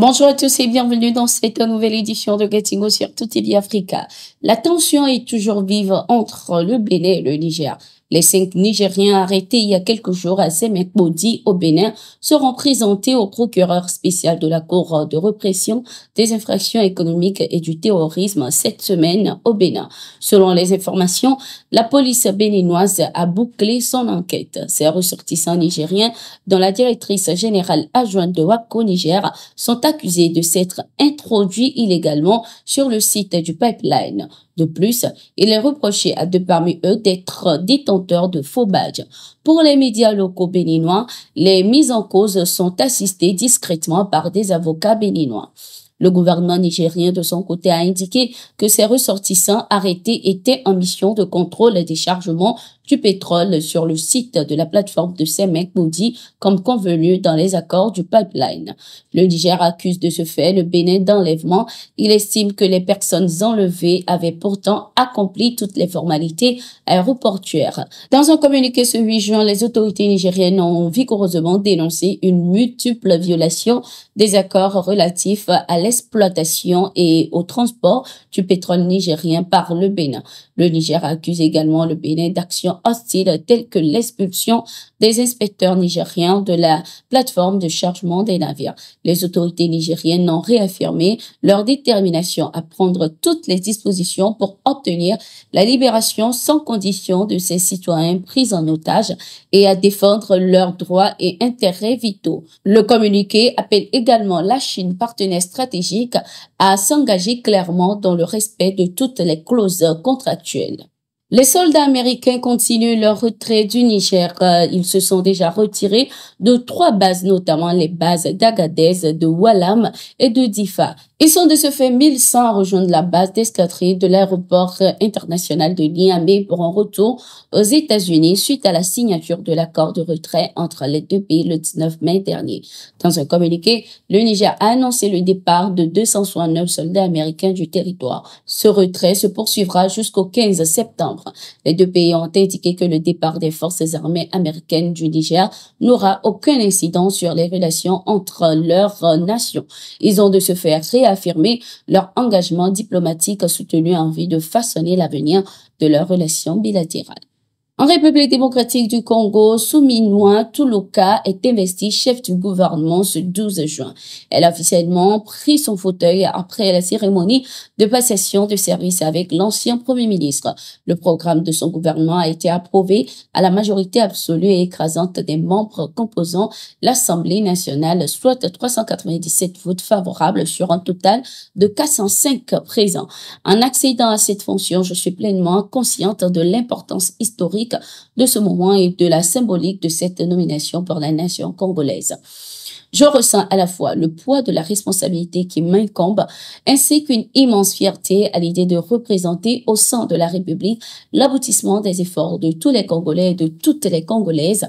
Bonjour à tous et bienvenue dans cette nouvelle édition de Getting sur Tout Africa. La tension est toujours vive entre le Bénin et le Niger. Les cinq Nigériens arrêtés il y a quelques jours à maudit au Bénin seront présentés au procureur spécial de la Cour de répression des infractions économiques et du terrorisme cette semaine au Bénin. Selon les informations, la police béninoise a bouclé son enquête. Ces ressortissants nigériens, dont la directrice générale adjointe de WAPCO Niger, sont accusés de s'être introduits illégalement sur le site du pipeline. De plus, il est reproché à deux parmi eux d'être détenteurs de faux Pour les médias locaux béninois, les mises en cause sont assistées discrètement par des avocats béninois. Le gouvernement nigérien, de son côté, a indiqué que ses ressortissants arrêtés étaient en mission de contrôle des chargements du pétrole sur le site de la plateforme de Semek Moudi comme convenu dans les accords du pipeline. Le Niger accuse de ce fait le Bénin d'enlèvement. Il estime que les personnes enlevées avaient pourtant accompli toutes les formalités aéroportuaires. Dans un communiqué ce 8 juin, les autorités nigériennes ont vigoureusement dénoncé une multiple violation des accords relatifs à l'exploitation et au transport du pétrole nigérien par le Bénin. Le Niger accuse également le Bénin d'action hostiles tels que l'expulsion des inspecteurs nigériens de la plateforme de chargement des navires. Les autorités nigériennes ont réaffirmé leur détermination à prendre toutes les dispositions pour obtenir la libération sans condition de ces citoyens pris en otage et à défendre leurs droits et intérêts vitaux. Le communiqué appelle également la Chine, partenaire stratégique, à s'engager clairement dans le respect de toutes les clauses contractuelles. Les soldats américains continuent leur retrait du Niger. Euh, ils se sont déjà retirés de trois bases, notamment les bases d'Agadez, de Walam et de Difa. Ils sont de ce fait 1100 à rejoindre la base d'escadrille de l'aéroport international de Niamey pour un retour aux États-Unis suite à la signature de l'accord de retrait entre les deux pays le 19 mai dernier. Dans un communiqué, le Niger a annoncé le départ de 269 soldats américains du territoire. Ce retrait se poursuivra jusqu'au 15 septembre. Les deux pays ont indiqué que le départ des forces armées américaines du Niger n'aura aucun incident sur les relations entre leurs nations. Ils ont de ce fait réaffirmé leur engagement diplomatique soutenu en vue de façonner l'avenir de leurs relations bilatérales. En République démocratique du Congo, Souminouin Toulouka est investi chef du gouvernement ce 12 juin. Elle a officiellement pris son fauteuil après la cérémonie de passation de service avec l'ancien premier ministre. Le programme de son gouvernement a été approuvé à la majorité absolue et écrasante des membres composant l'Assemblée nationale, soit 397 votes favorables sur un total de 405 présents. En accédant à cette fonction, je suis pleinement consciente de l'importance historique de ce moment et de la symbolique de cette nomination pour la nation congolaise. Je ressens à la fois le poids de la responsabilité qui m'incombe, ainsi qu'une immense fierté à l'idée de représenter au sein de la République l'aboutissement des efforts de tous les Congolais et de toutes les Congolaises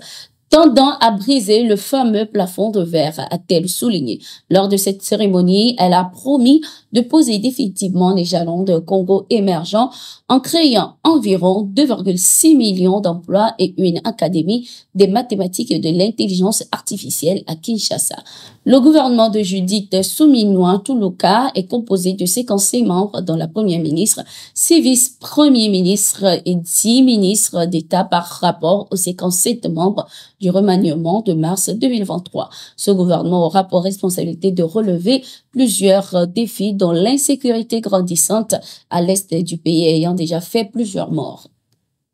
tendant à briser le fameux plafond de verre, a-t-elle souligné. Lors de cette cérémonie, elle a promis de poser définitivement les jalons de Congo émergent en créant environ 2,6 millions d'emplois et une académie des mathématiques et de l'intelligence artificielle à Kinshasa. Le gouvernement de Judith Souminois Toulouka est composé de 56 membres, dont la première ministre, six vice-premiers ministres et dix ministres d'État par rapport aux 57 membres du remaniement de mars 2023. Ce gouvernement aura pour responsabilité de relever plusieurs défis, dont l'insécurité grandissante à l'est du pays ayant déjà fait plusieurs morts.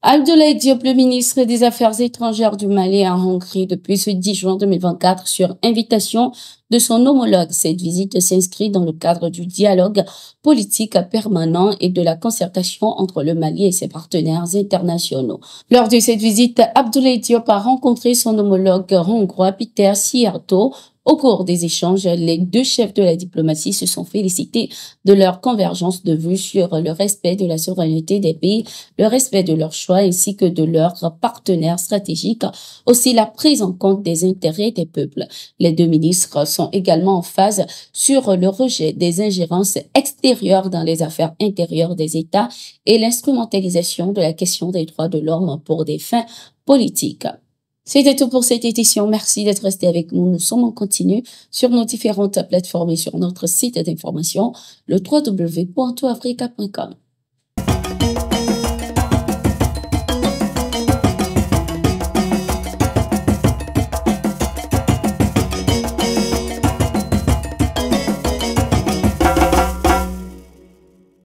Abdoulaye Diop, le ministre des Affaires étrangères du Mali en Hongrie depuis ce 10 juin 2024 sur invitation de son homologue. Cette visite s'inscrit dans le cadre du dialogue politique permanent et de la concertation entre le Mali et ses partenaires internationaux. Lors de cette visite, Abdoulaye Diop a rencontré son homologue hongrois Peter Sierto, au cours des échanges, les deux chefs de la diplomatie se sont félicités de leur convergence de vues sur le respect de la souveraineté des pays, le respect de leurs choix ainsi que de leurs partenaires stratégiques, aussi la prise en compte des intérêts des peuples. Les deux ministres sont également en phase sur le rejet des ingérences extérieures dans les affaires intérieures des États et l'instrumentalisation de la question des droits de l'homme pour des fins politiques. C'était tout pour cette édition. Merci d'être resté avec nous. Nous sommes en continu sur nos différentes plateformes et sur notre site d'information, le www.toafrica.com.